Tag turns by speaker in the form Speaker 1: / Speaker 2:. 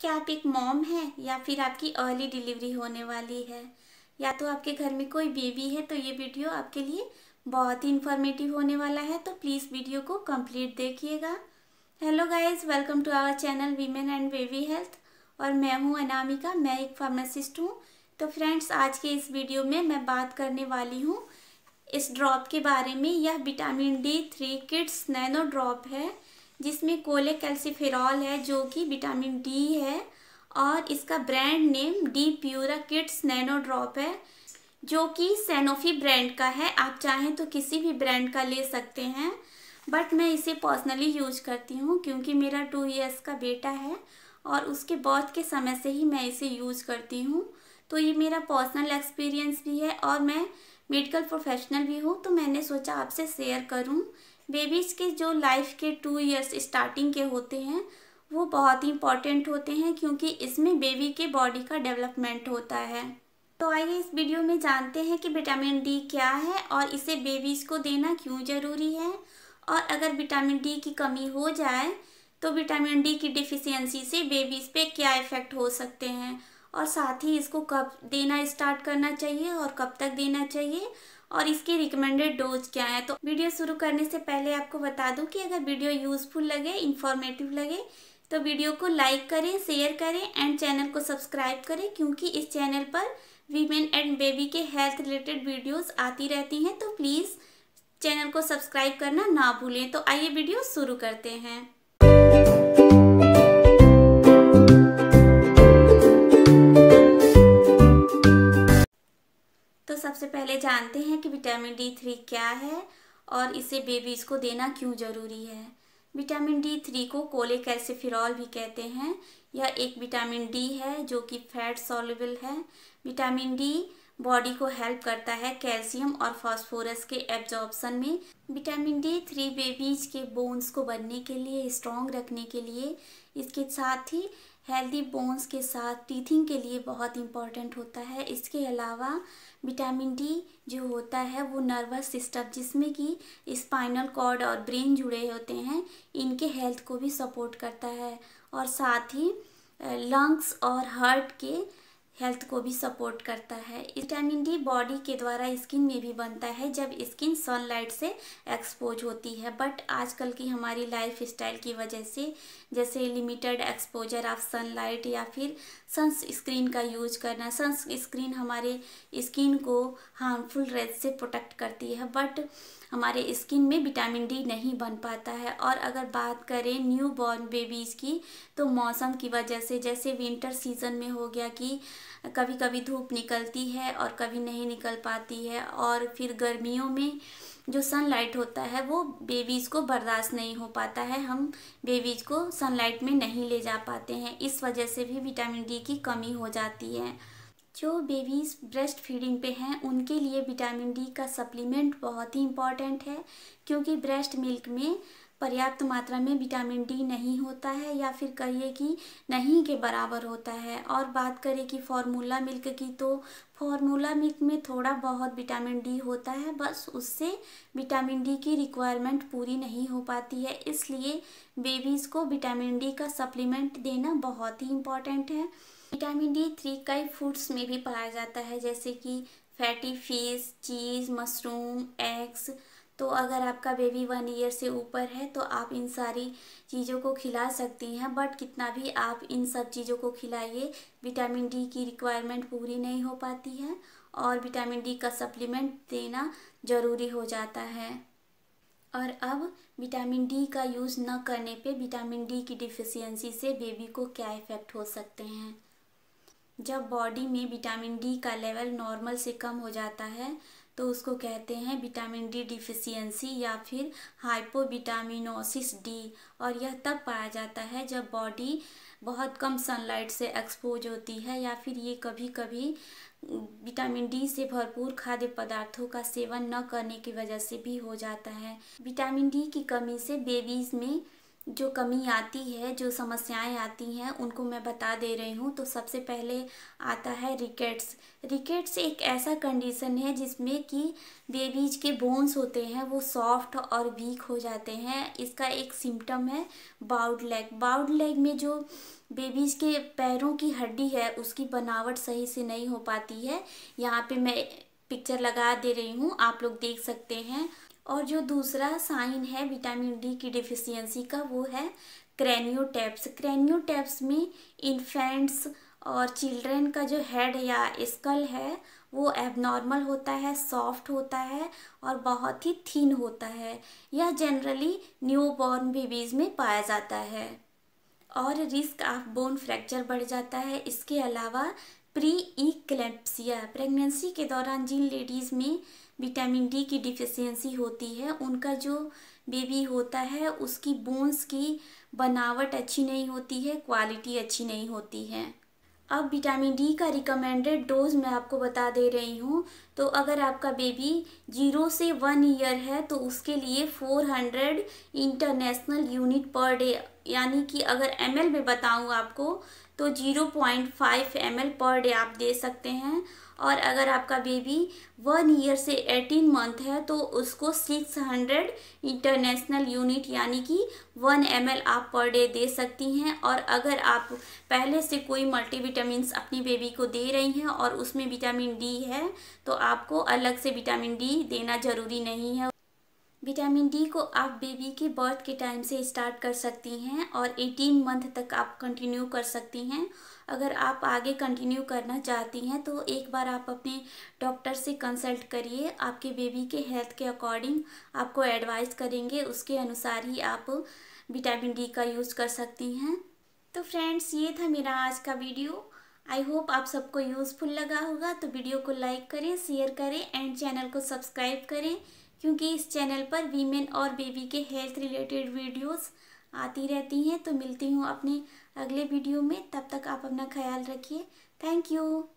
Speaker 1: क्या आप एक मॉम हैं या फिर आपकी अर्ली डिलीवरी होने वाली है या तो आपके घर में कोई बेबी है तो ये वीडियो आपके लिए बहुत ही इन्फॉर्मेटिव होने वाला है तो प्लीज़ वीडियो को कंप्लीट देखिएगा hello guys welcome to our channel women and baby health और मैं हूँ अनामिका मैं एक फार्मासिस्ट हूँ तो फ्रेंड्स आज के इस वीडियो में मैं बात करने वाली हूँ इस ड्रॉप के बारे में यह vitamin D three kids nano drop है जिसमें कोले कैल्सीफेरॉल है जो कि विटामिन डी है और इसका brand name D Pura kids nano drop है जो कि सैनोफी ब्रांड का है आप चाहें तो किसी भी ब्रांड का ले सकते हैं बट मैं इसे पर्सनली यूज करती हूँ क्योंकि मेरा टू ईयर्स का बेटा है और उसके बर्थ के समय से ही मैं इसे यूज करती हूँ तो ये मेरा पर्सनल एक्सपीरियंस भी है और मैं मेडिकल प्रोफेशनल भी हूँ तो मैंने सोचा आपसे शेयर करूँ बेबीज़ के जो लाइफ के टू ईयर्स स्टार्टिंग के होते हैं वो बहुत ही इम्पॉर्टेंट होते हैं क्योंकि इसमें बेबी के बॉडी का डेवलपमेंट होता है तो आइए इस वीडियो में जानते हैं कि विटामिन डी क्या है और इसे बेबीज़ को देना क्यों ज़रूरी है और अगर विटामिन डी की कमी हो जाए तो विटामिन डी की डिफिशियंसी से बेबीज़ पे क्या इफ़ेक्ट हो सकते हैं और साथ ही इसको कब देना स्टार्ट करना चाहिए और कब तक देना चाहिए और इसकी रिकमेंडेड डोज क्या है तो वीडियो शुरू करने से पहले आपको बता दूं कि अगर वीडियो यूज़फुल लगे इन्फॉर्मेटिव लगे तो वीडियो को लाइक करें शेयर करें एंड चैनल को सब्सक्राइब करें क्योंकि इस चैनल पर वीमेन एंड बेबी के हेल्थ रिलेटेड वीडियोस आती रहती हैं तो प्लीज़ चैनल को सब्सक्राइब करना ना भूलें तो आइए वीडियो शुरू करते हैं सबसे पहले जानते हैं कि विटामिन डी थ्री क्या है और इसे बेबीज़ को देना क्यों ज़रूरी है विटामिन डी थ्री को कोले कैल्सिफिरॉल भी कहते हैं यह एक विटामिन डी है जो कि फैट सॉल्युबल है विटामिन डी बॉडी को हेल्प करता है कैल्शियम और फास्फोरस के एब्जॉर्प्शन में विटामिन डी थ्री बेबीज के बोन्स को बनने के लिए स्ट्रॉन्ग रखने के लिए इसके साथ ही हेल्दी बोन्स के साथ टीथिंग के लिए बहुत इम्पॉर्टेंट होता है इसके अलावा विटामिन डी जो होता है वो नर्वस सिस्टम जिसमें कि स्पाइनल कॉर्ड और ब्रेन जुड़े होते हैं इनके हेल्थ को भी सपोर्ट करता है और साथ ही लंग्स और हार्ट के हेल्थ को भी सपोर्ट करता है विटामिन डी बॉडी के द्वारा स्किन में भी बनता है जब स्किन सनलाइट से एक्सपोज होती है बट आजकल की हमारी लाइफ स्टाइल की वजह से जैसे लिमिटेड एक्सपोजर ऑफ सनलाइट या फिर सनस्क्रीन का यूज करना सनस्क्रीन हमारे स्किन को हार्मफुल रेज से प्रोटेक्ट करती है बट हमारे स्किन में विटामिन डी नहीं बन पाता है और अगर बात करें न्यू बॉर्न बेबीज़ की तो मौसम की वजह से जैसे विंटर सीजन में हो गया कि कभी कभी धूप निकलती है और कभी नहीं निकल पाती है और फिर गर्मियों में जो सनलाइट होता है वो बेबीज़ को बर्दाश्त नहीं हो पाता है हम बेबीज़ को सनलाइट में नहीं ले जा पाते हैं इस वजह से भी विटामिन डी की कमी हो जाती है जो बेबीज़ ब्रेस्ट फीडिंग पे हैं उनके लिए विटामिन डी का सप्लीमेंट बहुत ही इम्पॉर्टेंट है क्योंकि ब्रेस्ट मिल्क में पर्याप्त मात्रा में विटामिन डी नहीं होता है या फिर कहिए कि नहीं के बराबर होता है और बात करें कि फार्मूला मिल्क की तो फार्मूला मिल्क में थोड़ा बहुत विटामिन डी होता है बस उससे विटामिन डी की रिक्वायरमेंट पूरी नहीं हो पाती है इसलिए बेबीज़ को विटामिन डी का सप्लीमेंट देना बहुत ही इम्पॉर्टेंट है विटामिन डी थ्री कई फूड्स में भी पाया जाता है जैसे कि fatty fish cheese mushroom eggs तो अगर आपका बेबी वन ईयर से ऊपर है तो आप इन सारी चीज़ों को खिला सकती हैं बट कितना भी आप इन सब चीज़ों को खिलाइए विटामिन डी की रिक्वायरमेंट पूरी नहीं हो पाती है और विटामिन डी का सप्लीमेंट देना ज़रूरी हो जाता है और अब विटामिन डी का यूज़ न करने पे विटामिन डी की डिफिशियंसी से बेबी को क्या इफ़ेक्ट हो सकते हैं जब बॉडी में विटामिन डी का लेवल नॉर्मल से कम हो जाता है तो उसको कहते हैं विटामिन डी डिफिशियंसी या फिर हाइपोविटामिनोसिस डी और यह तब पाया जाता है जब बॉडी बहुत कम सनलाइट से एक्सपोज होती है या फिर ये कभी कभी विटामिन डी से भरपूर खाद्य पदार्थों का सेवन न करने की वजह से भी हो जाता है विटामिन डी की कमी से बेबीज़ में जो कमी आती है जो समस्याएं आती हैं उनको मैं बता दे रही हूँ तो सबसे पहले आता है रिकेट्स रिकेट्स एक ऐसा कंडीशन है जिसमें कि बेबीज के बोन्स होते हैं वो सॉफ्ट और वीक हो जाते हैं इसका एक सिम्टम है बाउड लेग बाउड लेग में जो बेबीज के पैरों की हड्डी है उसकी बनावट सही से नहीं हो पाती है यहाँ पे मैं पिक्चर लगा दे रही हूँ आप लोग देख सकते हैं और जो दूसरा साइन है विटामिन डी की डिफिशियंसी का वो है क्रैनियोटैप्स क्रैनियोटैप्स में इन्फेंट्स और चिल्ड्रेन का जो हेड या स्कल है वो एबनॉर्मल होता है सॉफ्ट होता है और बहुत ही थीन होता है यह जनरली न्यूबॉर्न बेबीज़ में पाया जाता है और रिस्क ऑफ बोन फ्रैक्चर बढ़ जाता है इसके अलावा प्री क्लेप्सिया प्रेगनेंसी के दौरान जिन लेडीज़ में विटामिन डी की डिफिशियंसी होती है उनका जो बेबी होता है उसकी बोन्स की बनावट अच्छी नहीं होती है क्वालिटी अच्छी नहीं होती है अब विटामिन डी का रिकमेंडेड डोज मैं आपको बता दे रही हूँ तो अगर आपका बेबी जीरो से वन ईयर है तो उसके लिए four hundred international unit per day यानी कि अगर एम में बताऊँ आपको तो zero point five M per day आप दे सकते हैं और अगर आपका बेबी वन ईयर से एटीन मंथ है तो उसको सिक्स हंड्रेड इंटरनेशनल यूनिट यानी कि वन एम आप पर डे दे सकती हैं और अगर आप पहले से कोई मल्टीविटामिन अपनी बेबी को दे रही हैं और उसमें विटामिन डी है तो आपको अलग से विटामिन डी देना ज़रूरी नहीं है विटामिन डी को आप बेबी के बर्थ के टाइम से स्टार्ट कर सकती हैं और 18 मंथ तक आप कंटिन्यू कर सकती हैं अगर आप आगे कंटिन्यू करना चाहती हैं तो एक बार आप अपने डॉक्टर से कंसल्ट करिए आपके बेबी के हेल्थ के अकॉर्डिंग आपको एडवाइस करेंगे उसके अनुसार ही आप विटामिन डी का यूज़ कर सकती हैं तो फ्रेंड्स ये था मेरा आज का वीडियो आई होप आप सबको यूज़फुल लगा होगा तो वीडियो को लाइक करें शेयर करें एंड चैनल को सब्सक्राइब करें क्योंकि इस चैनल पर वीमेन और बेबी के हेल्थ रिलेटेड वीडियोस आती रहती हैं तो मिलती हूँ अपने अगले वीडियो में तब तक आप अपना ख्याल रखिए थैंक यू